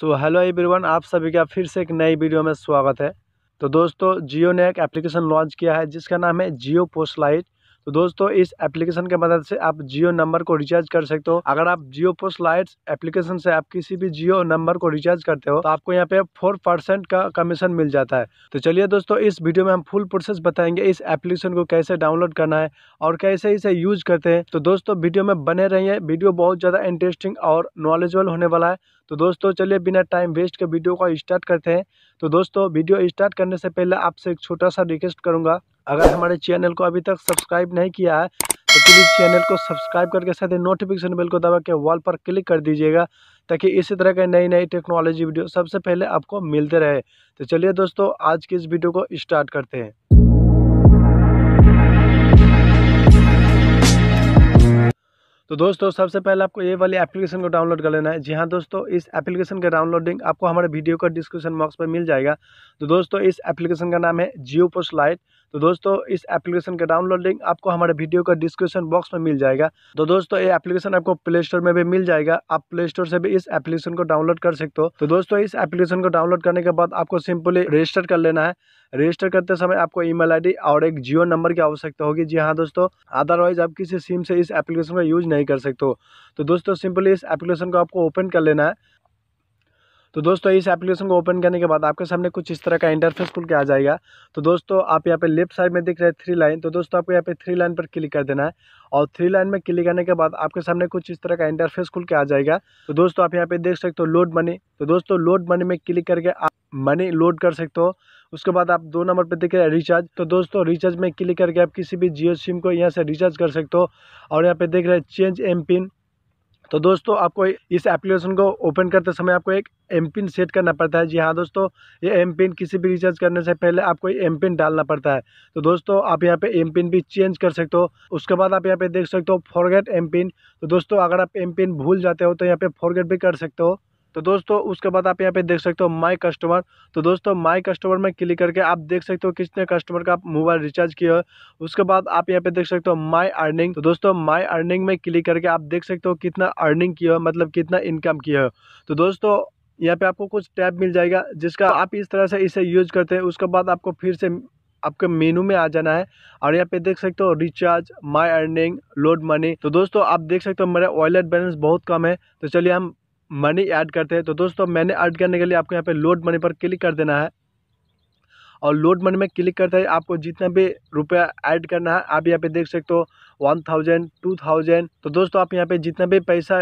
so hello everyone आप सभी का फिर से एक नई वीडियो में स्वागत है तो दोस्तों जियो ने एक एप्लीकेशन लॉन्च किया है जिसका नाम है जियो पोस्ट लाइट तो दोस्तों इस एप्लीकेशन के मदद से आप जियो नंबर को रिचार्ज कर सकते हो अगर आप जियो पोस्ट लाइट एप्लीकेशन से आप किसी भी जियो नंबर को रिचार्ज करते हो तो आपको यहाँ पे फोर परसेंट का कमीशन मिल जाता है तो चलिए दोस्तों इस वीडियो में हम फुल प्रोसेस बताएंगे इस एप्लीकेशन को कैसे डाउनलोड करना है और कैसे इसे यूज करते हैं तो दोस्तों वीडियो में बने रही वीडियो बहुत ज़्यादा इंटरेस्टिंग और नॉलेजेबल होने वाला है तो दोस्तों चलिए बिना टाइम वेस्ट के वीडियो को स्टार्ट करते हैं तो दोस्तों वीडियो स्टार्ट करने से पहले आपसे एक छोटा सा रिक्वेस्ट करूँगा अगर हमारे चैनल को अभी तक सब्सक्राइब नहीं किया है तो प्लीज़ चैनल को सब्सक्राइब करके साथ ही नोटिफिकेशन बिल को दबा के वॉल पर क्लिक कर दीजिएगा ताकि इसी तरह के नई नई टेक्नोलॉजी वीडियो सबसे पहले आपको मिलते रहे तो चलिए दोस्तों आज की इस वीडियो को स्टार्ट करते हैं तो दोस्तों सबसे पहले आपको ये वाली एप्लीकेशन को डाउनलोड कर लेना है जी हाँ दोस्तों इस एप्लीकेशन का डाउनलोडिंग आपको हमारे वीडियो का डिस्क्रिप्शन बॉक्स पर मिल जाएगा तो दोस्तों इस एप्लीकेशन का नाम है जियो पोस्ट लाइट तो दोस्तों इस एप्लीकेशन का डाउनलोडिंग आपको हमारे वीडियो का डिस्क्रिप्शन बॉक्स में मिल जाएगा तो दोस्तों ये एप्लीकेशन आपको प्ले स्टोर में भी मिल जाएगा आप प्ले स्टोर से भी इस एप्लीकेशन को डाउनलोड कर सकते हो तो दोस्तों इस एप्लीकेशन को डाउनलोड करने के बाद आपको सिंपली रजिस्टर कर लेना है रजिस्टर करते समय आपको ईमेल आईडी और एक जियो नंबर की आवश्यकता होगी जी हाँ दोस्तों अदरवाइज आप किसी सिम से इस एप्लीकेशन का यूज़ नहीं कर सकते हो तो दोस्तों सिंपली इस एप्लीकेशन को आपको ओपन कर लेना है तो दोस्तों इस एप्लीकेशन को ओपन करने के बाद आपके सामने कुछ इस तरह का इंटरफेस खुल के आ जाएगा तो दोस्तों आप यहाँ पे लेफ्ट साइड में दिख रहे हैं थ्री लाइन तो दोस्तों आपको यहाँ पे थ्री लाइन पर क्लिक कर देना है और थ्री लाइन में क्लिक करने के बाद आपके सामने कुछ इस तरह का इंटरफेस खुल के आ जाएगा तो दोस्तों आप यहाँ पे देख सकते हो लोड मनी तो दोस्तों लोड मनी में क्लिक करके आप मनी लोड कर सकते हो उसके बाद आप दो नंबर पर देख रहे हैं रिचार्ज तो दोस्तों रिचार्ज में क्लिक करके आप किसी भी जियो सिम को यहाँ से रिचार्ज कर सकते हो और यहाँ पे देख रहे हैं चेंज एम पिन तो दोस्तों आपको इस एप्लीकेशन को ओपन करते समय आपको एक एम पिन सेट करना पड़ता है जी हाँ दोस्तों ये एम पिन किसी भी रिचार्ज करने से पहले आपको एम पिन डालना पड़ता है तो दोस्तों आप यहाँ पे एम पिन भी चेंज कर सकते हो उसके बाद आप यहाँ पे देख सकते हो फॉरगेट एम पिन तो दोस्तों अगर आप एम पिन भूल जाते हो तो यहाँ पे फॉरगेट भी कर सकते हो तो दोस्तों उसके बाद आप यहाँ पे देख सकते हो माई कस्टमर तो दोस्तों माई कस्टमर में क्लिक करके आप देख सकते हो किसने कस्टमर का मोबाइल रिचार्ज किया है उसके बाद आप यहाँ पे देख सकते हो माई अर्निंग तो दोस्तों माई अर्निंग में क्लिक करके आप देख सकते हो कितना अर्निंग किया है मतलब कितना इनकम किया है तो दोस्तों यहाँ पे आपको कुछ टैब मिल जाएगा जिसका आप इस तरह से इसे यूज करते हैं उसके बाद आपको फिर से आपके मेनू में आ जाना है और यहाँ पे देख सकते हो recharge my earning load money तो दोस्तों आप देख सकते हो मेरा वॉलेट बैलेंस बहुत कम है तो चलिए हम मनी ऐड करते हैं तो दोस्तों मैंने ऐड करने के लिए आपको यहाँ पे लोड मनी पर क्लिक कर देना है और लोड मनी में क्लिक करते ही आपको जितना भी रुपया ऐड करना है आप यहाँ पे देख सकते हो वन थाउजेंड टू थाउजेंड तो दोस्तों आप यहाँ पे जितना भी पैसा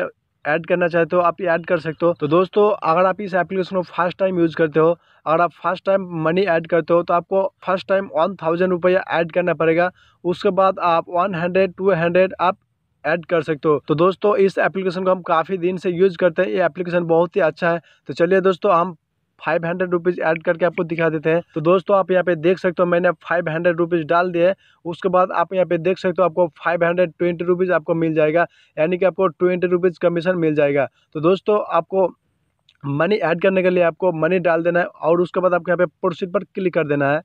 ऐड करना चाहते हो आप ऐड कर सकते हो तो दोस्तों अगर आप इस एप्लीकेशन को फर्स्ट टाइम यूज़ करते हो अगर आप फर्स्ट टाइम मनी ऐड करते हो तो आपको फर्स्ट टाइम वन थाउजेंड रुपया ऐड करना पड़ेगा उसके बाद आप वन हंड्रेड टू हंड्रेड आप ऐड कर सकते हो तो दोस्तों इस एप्लीकेशन को हम काफ़ी दिन से यूज़ करते हैं ये एप्लीकेशन बहुत ही अच्छा है तो चलिए दोस्तों हम फाइव हंड्रेड रुपीज़ ऐड करके आपको दिखा देते हैं तो दोस्तों आप यहाँ पे देख सकते हो मैंने फाइव हंड्रेड रुपीज़ डाल दिए उसके बाद आप यहाँ पे देख सकते हो आपको फाइव हंड्रेड ट्वेंटी रुपीज़ आपको मिल जाएगा यानी कि आपको ट्वेंटी रुपीज़ कमीशन मिल जाएगा तो दोस्तों आपको मनी ऐड करने के लिए आपको मनी डाल देना है और उसके बाद आपको यहाँ पे प्रोसीड पर क्लिक कर देना है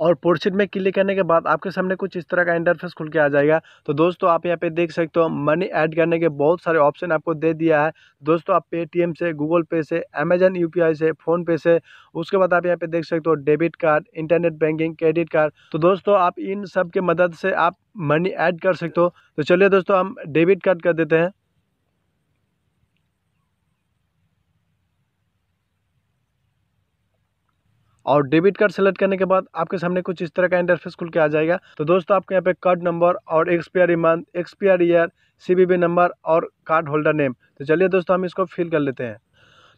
और पोर्शन में क्लिक करने के बाद आपके सामने कुछ इस तरह का इंटरफेस खुल के आ जाएगा तो दोस्तों आप यहाँ पे देख सकते हो मनी ऐड करने के बहुत सारे ऑप्शन आपको दे दिया है दोस्तों आप पेटीएम से गूगल पे से अमेजन यू से फ़ोनपे से उसके बाद आप यहाँ पे देख सकते हो debit card internet banking credit card तो दोस्तों आप इन सब के मदद से आप मनी ऐड कर सकते हो तो चलिए दोस्तों हम डेबिट कार्ड कर देते हैं और डेबिट कार्ड सेलेक्ट करने के बाद आपके सामने कुछ इस तरह का इंटरफेस खुल के आ जाएगा तो दोस्तों आपके यहाँ पे कार्ड नंबर और expiry month expiry year C number और कार्ड होल्डर नेम तो चलिए दोस्तों हम इसको फिल कर लेते हैं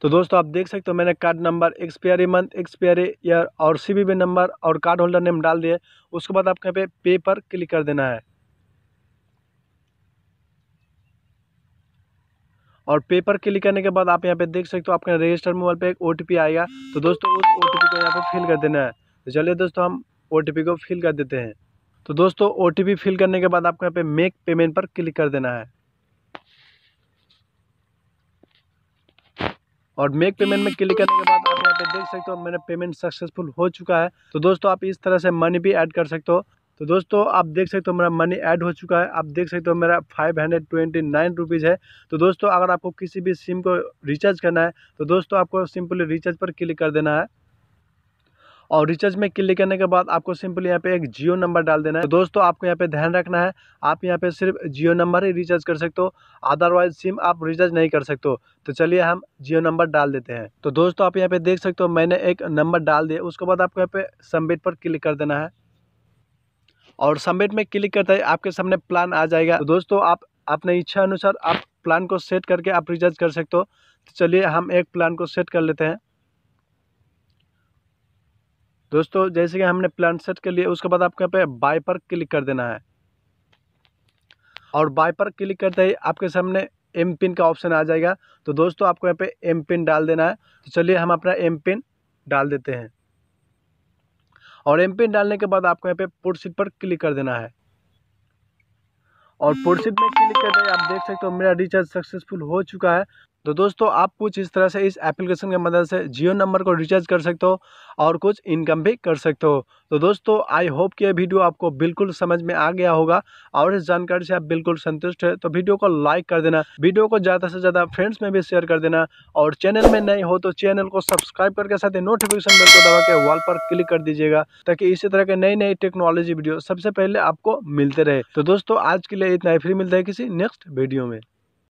तो दोस्तों आप देख सकते हो मैंने card number expiry month expiry year और सी नंबर और कार्ड होल्डर नेम डाल दिए उसके बाद आपके यहाँ पे पे पर क्लिक कर देना है और पेपर क्लिक करने के बाद आप यहाँ पे देख सकते हो आपके रजिस्टर मोबाइल पे एक ओ आएगा तो दोस्तों उस ओ को यहाँ पे फिल कर देना है तो चलिए दोस्तों हम ओ को फिल कर देते हैं तो दोस्तों ओ फिल करने के बाद आपको यहाँ पे मेक पेमेंट पर क्लिक कर देना है और मेक पेमेंट में क्लिक करने के बाद आप यहाँ पे देख सकते हो मेरा पेमेंट सक्सेसफुल हो चुका है तो दोस्तों आप इस तरह से मनी भी ऐड कर सकते हो तो दोस्तों आप देख सकते हो मेरा मनी ऐड हो चुका है आप देख सकते हो मेरा five hundred twenty nine rupees है तो दोस्तों अगर आपको किसी भी सिम को रिचार्ज करना है तो दोस्तों आपको सिंपली रिचार्ज पर क्लिक कर देना है और रिचार्ज में क्लिक करने के बाद आपको सिंपली यहाँ पे एक जियो नंबर डाल देना है तो दोस्तों आपको यहाँ पे ध्यान रखना है आप यहाँ पे सिर्फ जियो नंबर ही रिचार्ज कर सकते हो अदरवाइज सिम आप रिचार्ज नहीं कर सकते तो चलिए हम जियो नंबर डाल देते हैं तो दोस्तों आप यहाँ पे देख सकते हो मैंने एक नंबर डाल दिया उसके बाद आपको यहाँ पे सबमिट पर क्लिक कर देना है और सबमिट में क्लिक करते ही आपके सामने प्लान आ जाएगा तो दोस्तों आप अपने इच्छा अनुसार आप प्लान को सेट करके आप रिचार्ज कर सकते हो तो चलिए हम एक प्लान को सेट कर लेते हैं दोस्तों जैसे कि हमने प्लान सेट कर लिया उसके बाद आपके पे बाय पर क्लिक कर देना है और बाय पर क्लिक करते ही आपके सामने एम पिन का ऑप्शन आ जाएगा तो दोस्तों आपको यहाँ पे एम पिन डाल देना है तो चलिए हम अपना एम पिन डाल देते हैं और एम पिन डालने के बाद आपको यहाँ पे पोर्टशीट पर क्लिक कर देना है और पोर्टशीट में क्लिक कर आप देख सकते हो मेरा रिचार्ज सक्सेसफुल हो चुका है तो दोस्तों आप कुछ इस तरह से इस एप्लीकेशन की मदद से जियो नंबर को रिचार्ज कर सकते हो और कुछ इनकम भी कर सकते हो तो दोस्तों आई होप कि यह वीडियो आपको बिल्कुल समझ में आ गया होगा और इस जानकारी से आप बिल्कुल संतुष्ट है तो वीडियो को लाइक कर देना वीडियो को ज़्यादा से ज़्यादा फ्रेंड्स में भी शेयर कर देना और चैनल में नए हो तो चैनल को सब्सक्राइब करके साथ ही नोटिफिकेशन बिल को दबा के वॉल पर क्लिक कर दीजिएगा ताकि इसी तरह के नई नई टेक्नोलॉजी वीडियो सबसे पहले आपको मिलते रहे तो दोस्तों आज के लिए इतना ही फ्री मिलता है किसी नेक्स्ट वीडियो में